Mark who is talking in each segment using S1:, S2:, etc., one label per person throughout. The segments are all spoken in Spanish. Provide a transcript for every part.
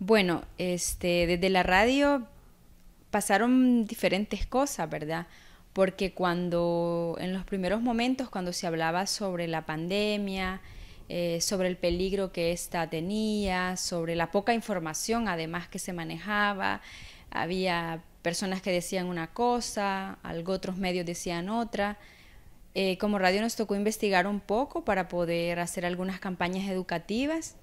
S1: Bueno, este, desde la radio pasaron diferentes cosas, ¿verdad? Porque cuando en los primeros momentos, cuando se hablaba sobre la pandemia, eh, sobre el peligro que esta tenía, sobre la poca información además que se manejaba, había personas que decían una cosa, algo otros medios decían otra. Eh, como radio nos tocó investigar un poco para poder hacer algunas campañas educativas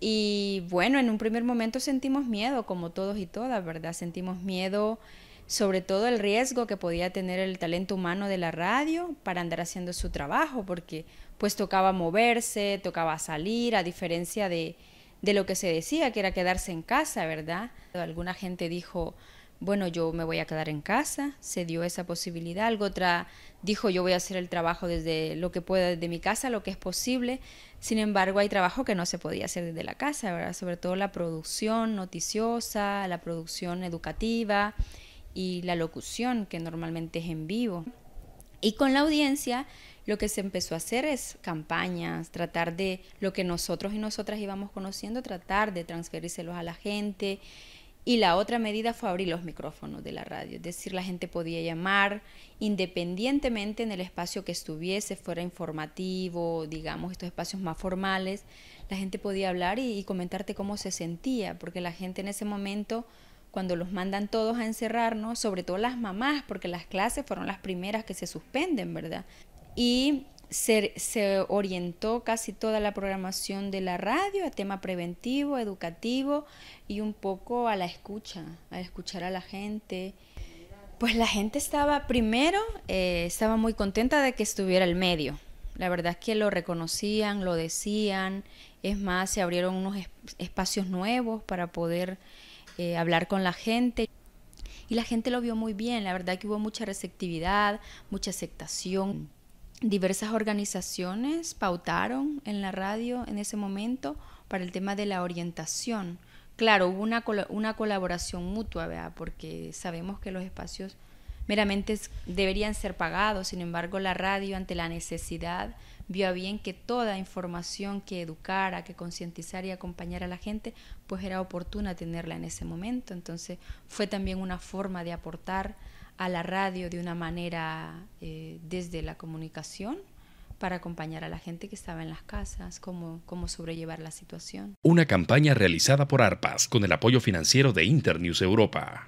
S1: y bueno, en un primer momento sentimos miedo, como todos y todas, ¿verdad? Sentimos miedo sobre todo el riesgo que podía tener el talento humano de la radio para andar haciendo su trabajo, porque pues tocaba moverse, tocaba salir, a diferencia de, de lo que se decía, que era quedarse en casa, ¿verdad? Alguna gente dijo, bueno, yo me voy a quedar en casa, se dio esa posibilidad. Algo otra dijo, yo voy a hacer el trabajo desde lo que pueda, desde mi casa, lo que es posible. Sin embargo, hay trabajo que no se podía hacer desde la casa, sobre todo la producción noticiosa, la producción educativa y la locución, que normalmente es en vivo. Y con la audiencia, lo que se empezó a hacer es campañas, tratar de lo que nosotros y nosotras íbamos conociendo, tratar de transferírselos a la gente y la otra medida fue abrir los micrófonos de la radio, es decir, la gente podía llamar independientemente en el espacio que estuviese, fuera informativo, digamos, estos espacios más formales, la gente podía hablar y, comentarte cómo se sentía, porque la gente en ese momento, cuando los mandan todos a encerrarnos, sobre todo las mamás, porque las clases fueron las primeras que se suspenden, ¿verdad? Y se, orientó casi toda la programación de la radio a tema preventivo, educativo y un poco a la escucha, a escuchar a la gente. Pues la gente estaba primero, eh, estaba muy contenta de que estuviera el medio. La verdad es que lo reconocían, lo decían. Es más, se abrieron unos espacios nuevos para poder eh, hablar con la gente y la gente lo vio muy bien, la verdad que hubo mucha receptividad, mucha aceptación diversas organizaciones pautaron en la radio en ese momento para el tema de la orientación. Claro, hubo una, una colaboración mutua, porque sabemos que los espacios meramente deberían ser pagados, sin embargo la radio ante la necesidad vio bien que toda información que educara, que concientizara y acompañara a la gente, pues era oportuna tenerla en ese momento. Entonces fue también una forma de aportar a la radio de una manera eh, desde la comunicación para acompañar a la gente que estaba en las casas, como cómo sobrellevar la situación. Una campaña realizada por ARPAS con el apoyo financiero de Internews Europa.